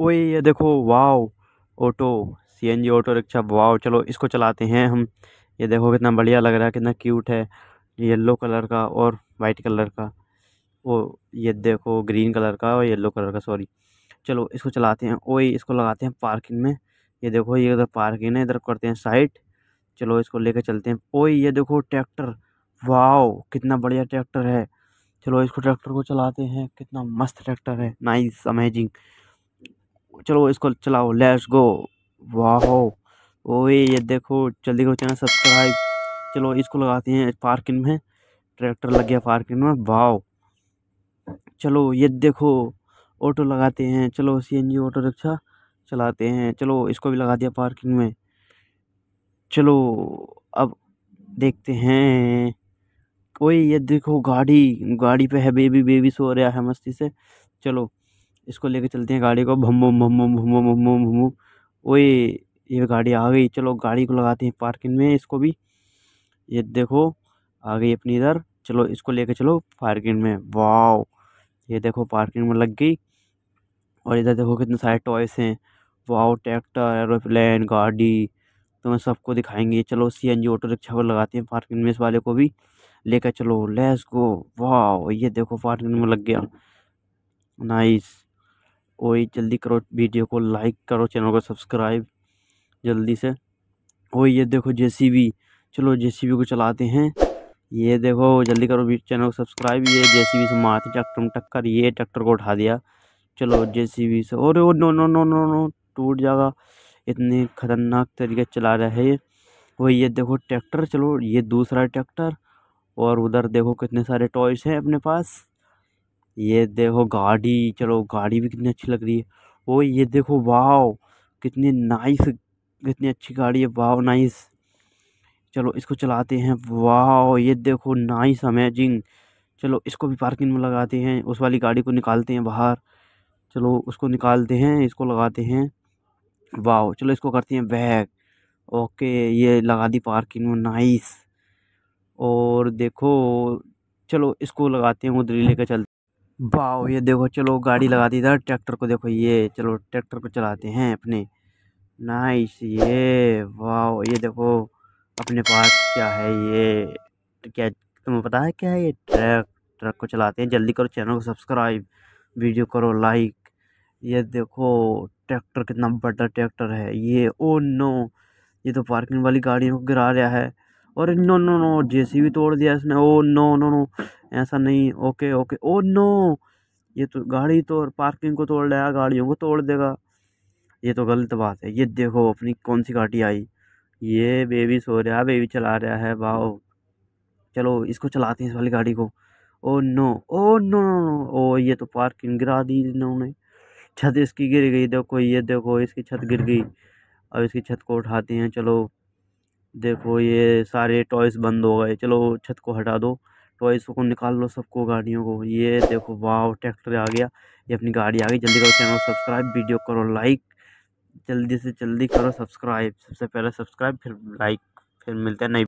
ओए ये देखो wow auto CNG auto rickshaw wow चलो इसको चलाते हैं हम ये देखो कितना बढ़िया लग रहा है कितना क्यूट है येलो कलर का और वाइट कलर का वो ये देखो ग्रीन कलर का और येलो कलर का सॉरी चलो इसको चलाते हैं ओए इसको लगाते हैं पार्किंग में ये देखो ये इधर पार्किंग है इधर करते हैं साइड चलो इसको लेकर चलते हैं ओए ये देखो ट्रैक्टर वाओ कितना बढ़िया ट्रैक्टर है चलो इसको ट्रैक्टर को चलाते हैं कितना मस्त ट्रैक्टर है नाइस अमेजिंग चलो इसको चलाओ लेट्स गो वाह ओए ये देखो जल्दी करो चैनल सब्सक्राइब चलो इसको लगाते हैं पार्किंग में ट्रैक्टर लग गया पार्किंग में वाओ चलो ये देखो ऑटो लगाते हैं चलो सीएनजी ऑटो रिक्शा चलाते हैं चलो इसको भी लगा दिया पार्किंग में चलो अब देखते हैं कोई ये देखो गाड़ी गाड़ी पे है बेबी बेबी सो रहा है मस्ती से चलो इसको लेके चलते हैं गाड़ी को भम भम भम भम भम भम भम भम ओए ये गाड़ी आ गई चलो गाड़ी को लगाते हैं पार्किंग में इसको भी ये देखो आ गई अपनी इधर चलो इसको लेके चलो पार्किंग में वाओ ये देखो पार्किंग में लग गई और इधर देखो कितने सारे टॉयस हैं वाओ ट्रैक्टर एरोप्लेन गाड़ी तो मैं सबको दिखाएंगे चलो C N G auto rickshaw को लगाते हैं पार्किंग में इस वाले को भी लेकर चलो लेस गो वाह ये देखो पार्किंग में लग गया नाइस वही जल्दी करो वीडियो को लाइक करो चैनल को सब्सक्राइब जल्दी से वही ये देखो जे चलो जे को चलाते हैं ये देखो जल्दी करो चैनल को सब्सक्राइब ये जे से मारते ट्रैक्टर में टक्कर ये ट्रैक्टर को उठा दिया चलो बी से और वो no no no no no टूट जाएगा इतने ख़तरनाक तरीके चला रहा है ये वही ये देखो ट्रैक्टर चलो ये दूसरा ट्रैक्टर और उधर देखो कितने सारे टॉयस हैं अपने पास ये देखो गाड़ी चलो गाड़ी भी कितनी अच्छी लग रही है ओ ये देखो वाह कितनी नाइस कितनी अच्छी गाड़ी है वाह नाइस चलो इसको चलाते हैं वाह ये देखो नाइस अमेजिंग चलो इसको भी पार्किंग में लगाते हैं उस वाली गाड़ी को निकालते हैं बाहर चलो उसको निकालते हैं इसको लगाते हैं वाह चलो इसको करते हैं बैग ओके ये लगा दी पार्किंग में नाइस और देखो चलो इसको लगाते हैं उधर लेकर चलते वाह ये देखो चलो गाड़ी लगा दी था ट्रैक्टर को देखो ये चलो ट्रैक्टर को चलाते हैं अपने नाइस ये वाह ये देखो अपने पास क्या है ये क्या तुम्हें पता है क्या है ये ट्रैक ट्रक को चलाते हैं जल्दी करो चैनल को सब्सक्राइब वीडियो करो लाइक ये देखो ट्रैक्टर कितना बड़ा ट्रैक्टर है ये ओ नो ये तो पार्किंग वाली गाड़ियों को गिरा रहा है और नो नो नो जेसी भी तोड़ दिया इसने ओ नो नो नो ऐसा नहीं ओके ओके ओ नो ये तो गाड़ी तो पार्किंग को तोड़ लिया गाड़ियों को तोड़ देगा ये तो गलत बात है ये देखो अपनी कौन सी गाड़ी आई ये बेबी सो रहा है बेबी चला रहा है वाह चलो इसको चलाते हैं इस वाली गाड़ी को oh no oh no no no oh ये तो पार्किंग गिरा दी इन्होंने छत इसकी गिर गई देखो ये देखो इसकी छत गिर गई अब इसकी छत को उठाते हैं चलो देखो ये सारे टॉयस बंद हो गए चलो छत को हटा दो टॉयस को निकाल लो सबको गाड़ियों को ये देखो वाह ट्रैक्टर आ गया ये अपनी गाड़ी आ गई जल्दी करो चैनल सब्सक्राइब वीडियो करो लाइक जल्दी से जल्दी करो सब्सक्राइब सबसे पहले सब्सक्राइब फिर लाइक फिर मिलते हैं नई